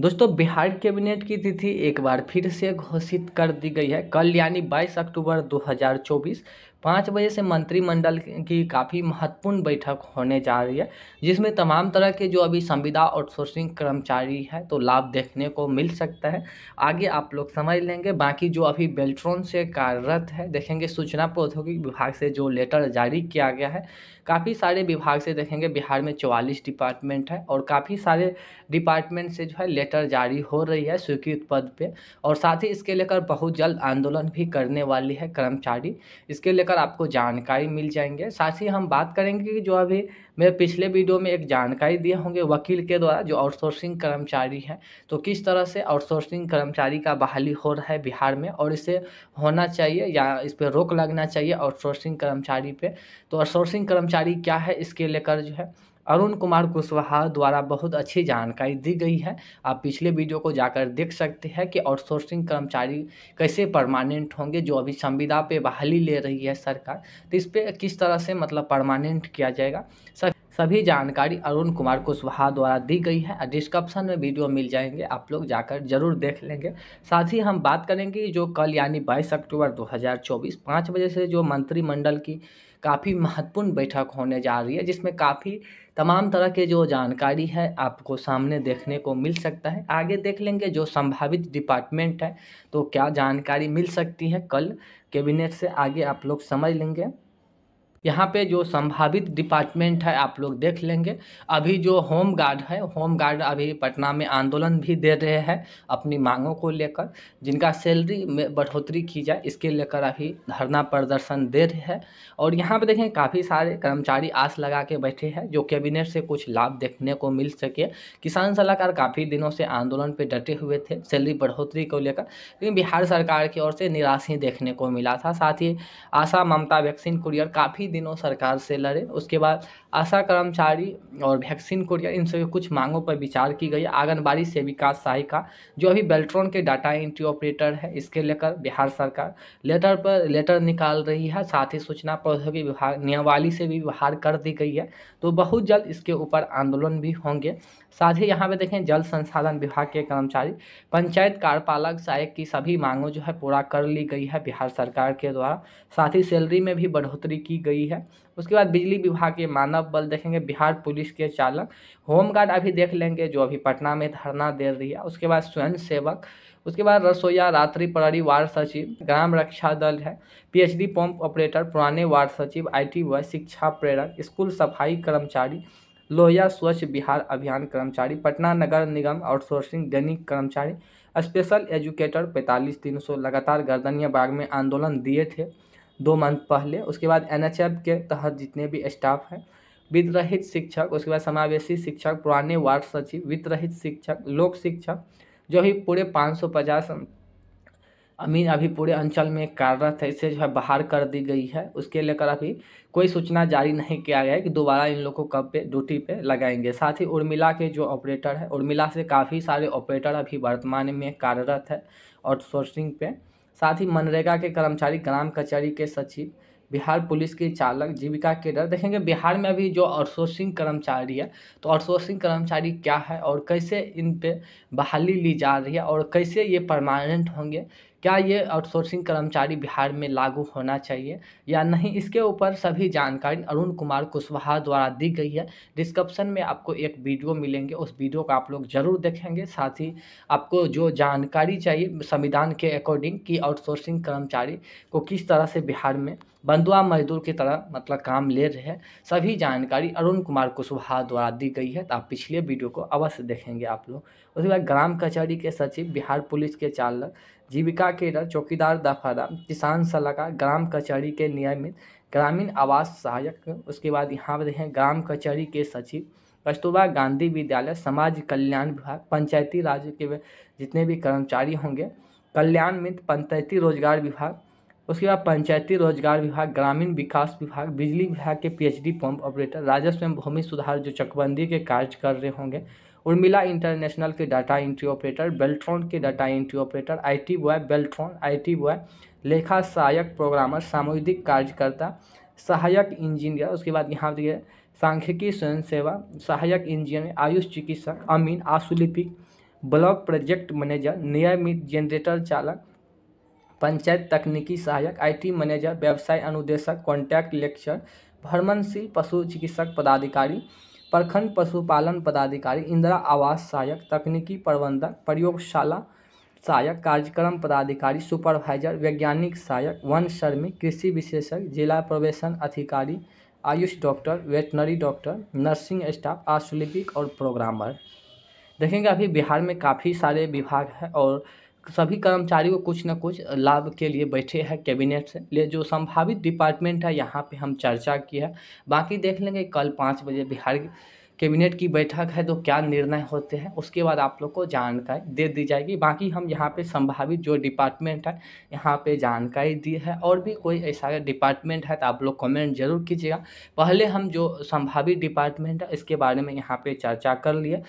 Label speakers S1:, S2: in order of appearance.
S1: दोस्तों बिहार कैबिनेट की तिथि एक बार फिर से घोषित कर दी गई है कल यानी 22 अक्टूबर 2024 पाँच बजे से मंत्रिमंडल की काफ़ी महत्वपूर्ण बैठक होने जा रही है जिसमें तमाम तरह के जो अभी संविदा आउटसोर्सिंग कर्मचारी है तो लाभ देखने को मिल सकता है आगे आप लोग समझ लेंगे बाकी जो अभी बेल्ट्रॉन से कार्यरत है देखेंगे सूचना प्रौद्योगिकी विभाग से जो लेटर जारी किया गया है काफ़ी सारे विभाग से देखेंगे बिहार में चौवालीस डिपार्टमेंट है और काफ़ी सारे डिपार्टमेंट से जो है लेटर जारी हो रही है स्वीकृत पद पर और साथ ही इसके लेकर बहुत जल्द आंदोलन भी करने वाली है कर्मचारी इसके लेकर लेकर आपको जानकारी मिल जाएंगे साथ ही हम बात करेंगे कि जो अभी मेरे पिछले वीडियो में एक जानकारी दिए होंगे वकील के द्वारा जो आउटसोर्सिंग कर्मचारी हैं तो किस तरह से आउटसोर्सिंग कर्मचारी का बहाली हो रहा है बिहार में और इसे होना चाहिए या इस पर रोक लगना चाहिए आउटसोर्सिंग कर्मचारी पर तो आउटसोर्सिंग कर्मचारी क्या है इसके लेकर जो है अरुण कुमार कुशवाहा द्वारा बहुत अच्छी जानकारी दी गई है आप पिछले वीडियो को जाकर देख सकते हैं कि आउटसोर्सिंग कर्मचारी कैसे परमानेंट होंगे जो अभी संविदा पे बहाली ले रही है सरकार तो इस पर किस तरह से मतलब परमानेंट किया जाएगा सर सभी जानकारी अरुण कुमार कुशवाहा द्वारा दी गई है डिस्क्रिप्शन में वीडियो मिल जाएंगे आप लोग जाकर जरूर देख लेंगे साथ ही हम बात करेंगे जो कल यानी बाईस अक्टूबर 2024 5 बजे से जो मंत्रिमंडल की काफ़ी महत्वपूर्ण बैठक होने जा रही है जिसमें काफ़ी तमाम तरह के जो जानकारी है आपको सामने देखने को मिल सकता है आगे देख लेंगे जो संभावित डिपार्टमेंट है तो क्या जानकारी मिल सकती है कल कैबिनेट से आगे आप लोग समझ लेंगे यहाँ पे जो संभावित डिपार्टमेंट है आप लोग देख लेंगे अभी जो होम गार्ड है होम गार्ड अभी पटना में आंदोलन भी दे रहे हैं अपनी मांगों को लेकर जिनका सैलरी में बढ़ोतरी की जाए इसके लेकर अभी धरना प्रदर्शन दे रहे हैं और यहाँ पर देखें काफ़ी सारे कर्मचारी आस लगा के बैठे हैं जो कैबिनेट से कुछ लाभ देखने को मिल सके किसान सलाहकार काफ़ी दिनों से आंदोलन पर डटे हुए थे सैलरी बढ़ोतरी को लेकर लेकिन बिहार सरकार की ओर से निराश ही देखने को मिला था साथ ही आशा ममता वैक्सीन कुरियर काफ़ी दिनों सरकार से लड़े उसके बाद आशा कर्मचारी और वैक्सीन कोरियर इन सभी कुछ मांगों पर विचार की गई आंगनबाड़ी सेविका सहायिका जो अभी बेल्ट्रॉन के डाटा एंट्री ऑपरेटर है इसके लेकर बिहार सरकार लेटर पर लेटर निकाल रही है साथ ही सूचना प्रौद्योगिकी विभाग नियमावली से भी बाहर कर दी गई है तो बहुत जल्द इसके ऊपर आंदोलन भी होंगे साथ ही यहाँ पे देखें जल संसाधन विभाग के कर्मचारी पंचायत कार्यपालक सहायक की सभी मांगों जो है पूरा कर ली गई है बिहार सरकार के द्वारा साथ ही सैलरी में भी बढ़ोतरी की गई दी है उसके बाद बिजली विभाग के मानव बल देखेंगे बिहार पुलिस के चालक होमगार्ड अभी देख लेंगे जो अभी पटना में धरना दे रही है उसके बाद स्वयं सेवक उसके बाद रसोईया रात्रि प्रहरी वार्ड सचिव ग्राम रक्षा दल है पीएचडी पंप ऑपरेटर पुराने वार्ड सचिव आईटी टी शिक्षा प्रेरक स्कूल सफाई कर्मचारी लोहिया स्वच्छ बिहार अभियान कर्मचारी पटना नगर निगम आउटसोर्सिंग दैनिक कर्मचारी स्पेशल एजुकेटर पैंतालीस तीन लगातार गर्दनिया बाग में आंदोलन दिए थे दो मंथ पहले उसके बाद एन के तहत जितने भी स्टाफ हैं वित्त रहित शिक्षक उसके बाद समावेशी शिक्षक पुराने वार्ड सचिव वित्त रहित शिक्षक लोक शिक्षक जो भी पूरे पाँच अमीन अभी पूरे अंचल में कार्यरत है इसे जो है बाहर कर दी गई है उसके लेकर अभी कोई सूचना जारी नहीं किया गया है कि दोबारा इन लोगों को कब पे ड्यूटी पे लगाएंगे साथ ही उर्मिला के जो ऑपरेटर है उर्मिला से काफ़ी सारे ऑपरेटर अभी वर्तमान में कार्यरत है आउटसोर्सिंग पे साथ ही मनरेगा के कर्मचारी ग्राम कचहरी के सचिव बिहार पुलिस के चालक जीविका केडर देखेंगे बिहार में अभी जो आउटसोर्सिंग कर्मचारी है तो आउटसोर्सिंग कर्मचारी क्या है और कैसे इन पे बहाली ली जा रही है और कैसे ये परमानेंट होंगे क्या ये आउटसोर्सिंग कर्मचारी बिहार में लागू होना चाहिए या नहीं इसके ऊपर सभी जानकारी अरुण कुमार कुशवाहा द्वारा दी गई है डिस्क्रिप्शन में आपको एक वीडियो मिलेंगे उस वीडियो को आप लोग जरूर देखेंगे साथ ही आपको जो जानकारी चाहिए संविधान के अकॉर्डिंग कि आउटसोर्सिंग कर्मचारी को किस तरह से बिहार में बंधुआ मजदूर की तरह मतलब काम ले रहे हैं सभी जानकारी अरुण कुमार कुशवाहा द्वारा दी गई है तो आप पिछले वीडियो को अवश्य देखेंगे आप लोग उसके बाद ग्राम कचहरी के सचिव बिहार पुलिस के चालक जीविका केडर चौकीदार दफादार किसान सलाहकार ग्राम कचहरी के नियमित ग्रामीण आवास सहायक उसके बाद यहाँ पर हैं ग्राम कचहरी के सचिव कस्तूरबा गांधी विद्यालय समाज कल्याण विभाग पंचायती राज के जितने भी कर्मचारी होंगे कल्याण मित्र पंचायती रोजगार विभाग उसके बाद पंचायती रोजगार विभाग ग्रामीण विकास विभाग बिजली विभाग के पीएचडी पंप ऑपरेटर राजस्व एवं भूमि सुधार जो चकबंदी के कार्य कर रहे होंगे उर्मिला इंटरनेशनल के डाटा एंट्री ऑपरेटर बेल्ट्रॉन के data entry operator IT boy Beltron IT boy लेखा सहायक प्रोग्रामर सामुदिक कार्यकर्ता सहायक इंजीनियर उसके बाद यहाँ पर सांख्यिकी स्वयं सेवा सहायक इंजीनियर आयुष चिकित्सक अमीन आशुलिपिक ब्लॉक प्रोजेक्ट मैनेजर नियमित जनरेटर चालक पंचायत तकनीकी सहायक आईटी मैनेजर व्यवसाय अनुदेशक कॉन्टैक्ट लेक्चर भ्रमण सिंह पशु चिकित्सक पदाधिकारी प्रखंड पशुपालन पदाधिकारी इंदिरा आवास सहायक तकनीकी प्रबंधक प्रयोगशाला सहायक कार्यक्रम पदाधिकारी सुपरवाइजर वैज्ञानिक सहायक वन श्रमिक कृषि विशेषज्ञ जिला प्रवेशन अधिकारी Ayush doctor veterinary doctor nursing staff आशुलिपिक और प्रोग्रामर देखेंगे अभी बिहार में काफ़ी सारे विभाग हैं और सभी कर्मचारी को कुछ ना कुछ लाभ के लिए बैठे हैं कैबिनेट से ले जो संभावित डिपार्टमेंट है यहाँ पे हम चर्चा की है बाकी देख लेंगे कल पाँच बजे बिहार कैबिनेट की बैठक है तो क्या निर्णय होते हैं उसके बाद आप लोग को जानकारी दे दी जाएगी बाकी हम यहाँ पे संभावित जो डिपार्टमेंट है यहाँ पे जानकारी दी है और भी कोई ऐसा डिपार्टमेंट है तो आप लोग कमेंट जरूर कीजिएगा पहले हम जो संभावित डिपार्टमेंट है इसके बारे में यहाँ पे चर्चा कर लिए